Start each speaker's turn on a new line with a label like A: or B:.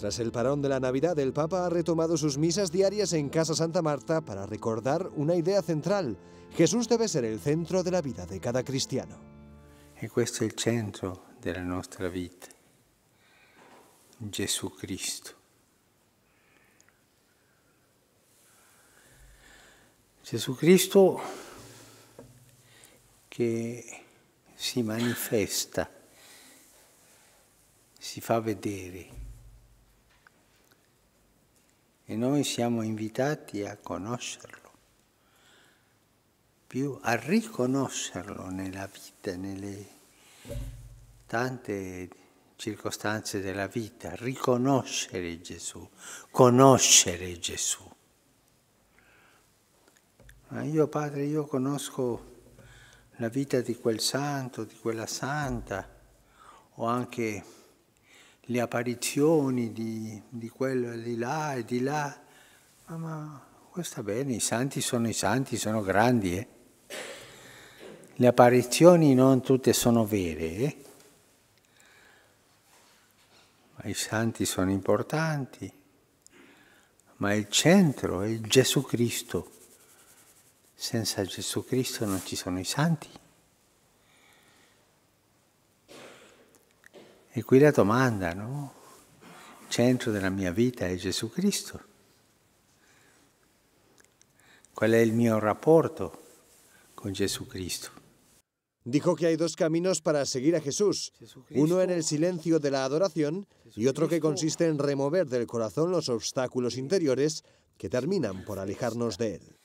A: Tras el parón de la Navidad, el Papa ha retomado sus misas diarias en Casa Santa Marta para recordar una idea central. Jesús debe ser el centro de la vida de cada cristiano. Y este è il
B: centro de nostra vita. Gesù Cristo. Jesucristo que si manifesta, si fa vedere. e noi siamo invitati a conoscerlo, più a riconoscerlo nella vita, nelle tante circostanze della vita, riconoscere Gesù, conoscere Gesù. Ma io padre, io conosco la vita di quel santo, di quella santa, o anche le apparizioni di, di quello di là e di là, ma, ma questo bene, i santi sono i santi, sono grandi. Eh? Le apparizioni non tutte sono vere, eh? ma i santi sono importanti, ma il centro è Gesù Cristo. Senza Gesù Cristo non ci sono i santi. Y aquí la pregunta, no? ¿El centro de mia vita è Jesucristo. Cristo. Qual è il mio rapporto con Jesucristo?
A: Dijo que hay dos caminos para seguir a Jesús, uno en el silencio de la adoración y otro que consiste en remover del corazón los obstáculos interiores que terminan por alejarnos de Él.